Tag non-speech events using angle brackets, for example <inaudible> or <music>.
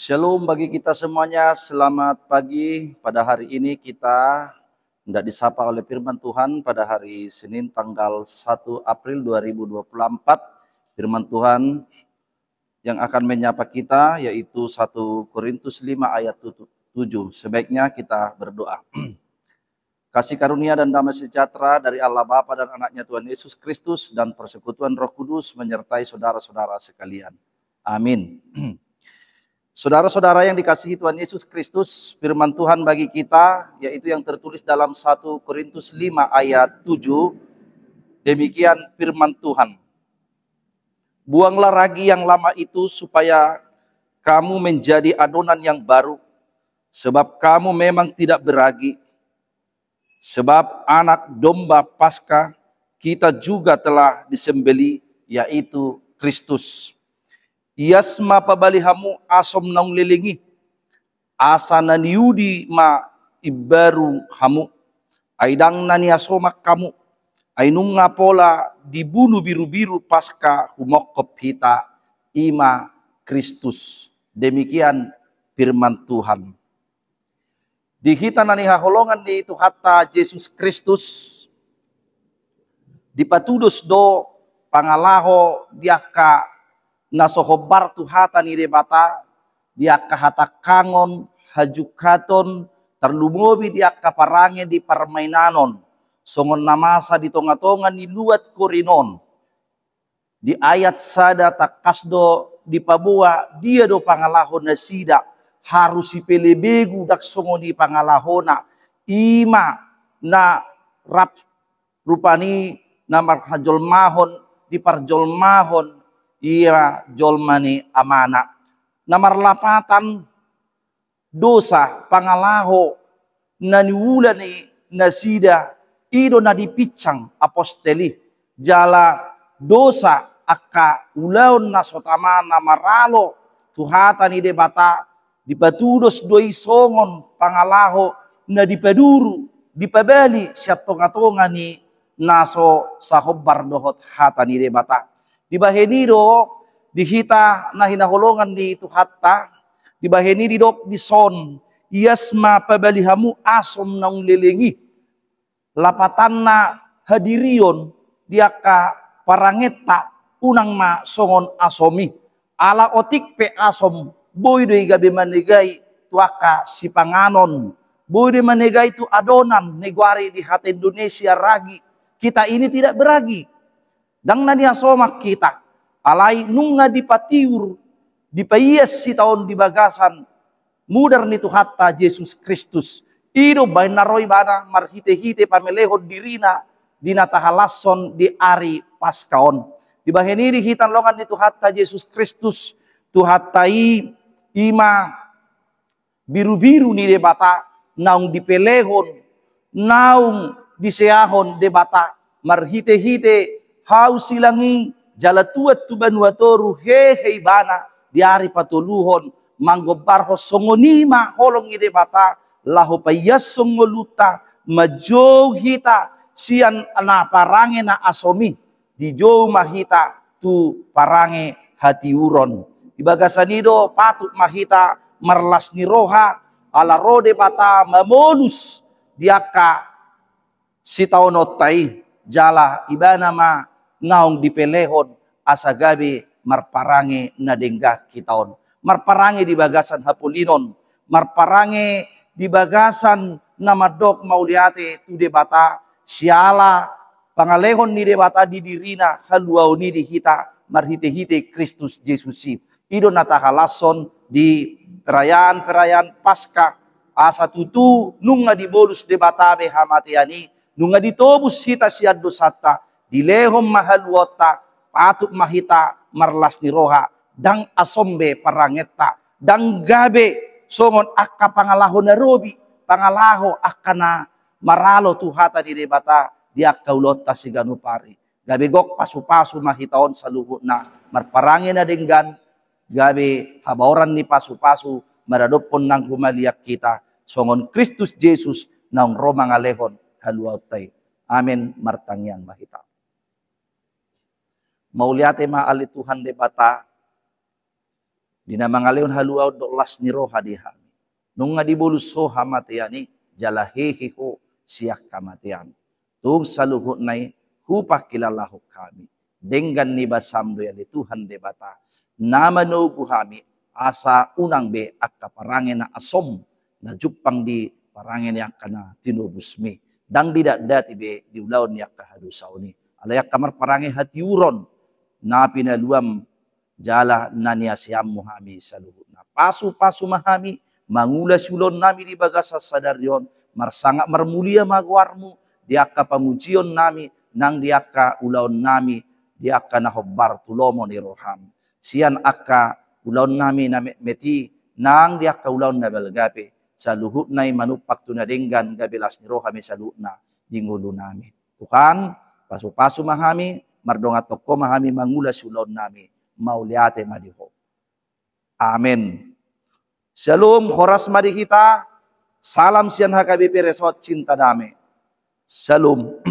Shalom bagi kita semuanya, selamat pagi. Pada hari ini kita tidak disapa oleh firman Tuhan pada hari Senin tanggal 1 April 2024. Firman Tuhan yang akan menyapa kita yaitu 1 Korintus 5 ayat 7. Sebaiknya kita berdoa. <clears throat> Kasih karunia dan damai sejahtera dari Allah Bapa dan anaknya Tuhan Yesus Kristus dan persekutuan roh kudus menyertai saudara-saudara sekalian. Amin. <clears throat> Saudara-saudara yang dikasihi Tuhan Yesus Kristus, firman Tuhan bagi kita yaitu yang tertulis dalam 1 Korintus 5 ayat 7. Demikian firman Tuhan. Buanglah ragi yang lama itu supaya kamu menjadi adonan yang baru, sebab kamu memang tidak beragi. Sebab anak domba Paskah kita juga telah disembeli yaitu Kristus. Yasma pabalihamu asom naung lilingi. Asana niudi ma ibaru hamu. Aidang nani asomak kamu. Ainung ngapola dibunuh biru-biru pasca humokop kita ima Kristus. Demikian firman Tuhan. Di kita nani haholongan di itu hatta Yesus Kristus. Dipatudus do pangalaho diaka nasohobar tuhatan rebata dia kahata kangon hajukaton terlumobi dia kaparange di permainanon songon namasa di tonga-tonga di luat korinon di ayat sada takasdo di pabua dia do pangalahon sida harus pelebegu dak songon di pangalahona ima na rap rupani namar hajol mahon di parjol mahon ia jolmani amana. Namar lapatan dosa pangalaho nani wulani nasida ido na dipicang aposteli jala dosa akka ulaun nasotama namaralo tuhatan ide bata dipatudos doi songon pangalaho nadi dipaduru dipabali siat tonga-tonga ni naso sahobar dohot hatan ide bata di baheniro di hita na hinahulungan di itu hatta di baheni di di son yasma pabalihamu asom nang lapatan na hadirion diaka parangeta unang ma songon asomi ala otik pe asom boy doi gabe manegai tuaka si panganon boy doi manegai tu adonan neguari di hati Indonesia ragi kita ini tidak beragi Dang na dia somak kita. Alai nung na di patiur. Di payas si tahun di bagasan. Mudar ni hatta Yesus Kristus. Ido bainaroi naroi bana marhite-hite pameleho dirina. di halason di ari paskaon. Di baheniri hitan longan ni hatta Yesus Kristus. Tuhatai ima biru-biru ni debata naung dipelehon naung di diseahon debata marhite-hite silangi jala tua tuban watoru hehe bana diari patuluhon barho songoni songonima holong ide bata laho payas songoluta majohita sian ana parange na asomi di jauh mahita tu parange hati uron ibagasan patut mahita merlas niroha ala rode bata mamolus diaka sitaonotai jala ibana ma naung dipelehon asa gabi marparange nadenggah kitaon. Marparange di bagasan hapulinon. Marparange di bagasan nama dok mauliate tu debata siala pangalehon ni debata didirina di dirina haluau ni di hita marhite-hite Kristus Yesus Ido natakalason di perayaan-perayaan pasca asa tutu nunga di bolus debata be hamatiani nunga di tobus hita siad dosatta dilehom mahalwata, patuk mahita marlas niroha dang asombe parangeta dang gabe songon akka pangalaho robi pangalaho akana maralo tuhata di debata di akka ulotta pari gabe gok pasu-pasu mahitaon saluhut marparangin na denggan gabe habaoran ni pasu-pasu maradopon nang humaliak kita songon Kristus Jesus nang romang alehon haluautay. Amin martangyang mahita mauliate ma ali Tuhan debata dina mangaleun haluau do las ni roha diha di dibulu soha matiani jalahihi hu siak kamatian tung saluhu nai hupah kilalahu kami dengan niba samdo ali Tuhan debata nama no buhami asa unang be akka parangena asom na juppang di parangen kena tinubusmi dang tidak dati be di ulaun yakka hadusauni ala kamar parange hati uron Napinaluam luam jala nania siam muhami saluhut. na pasu pasu mahami mangula sulon nami di bagasa sadarion marsanga marmulia maguarmu diakka pamujion nami nang diakka ulaon nami diakka nahobbar tulomo ni roham sian akka ulaon nami na meti nang diakka ulaon na belgape saluhut nai manupak tunadenggan gabelas ni rohami saluhut na dingulu nami Tuhan pasu-pasu mahami mardonga toko mahami mangula sulon nami mauliate madiho amin shalom khoras mari kita salam sian hkbp resort cinta damai shalom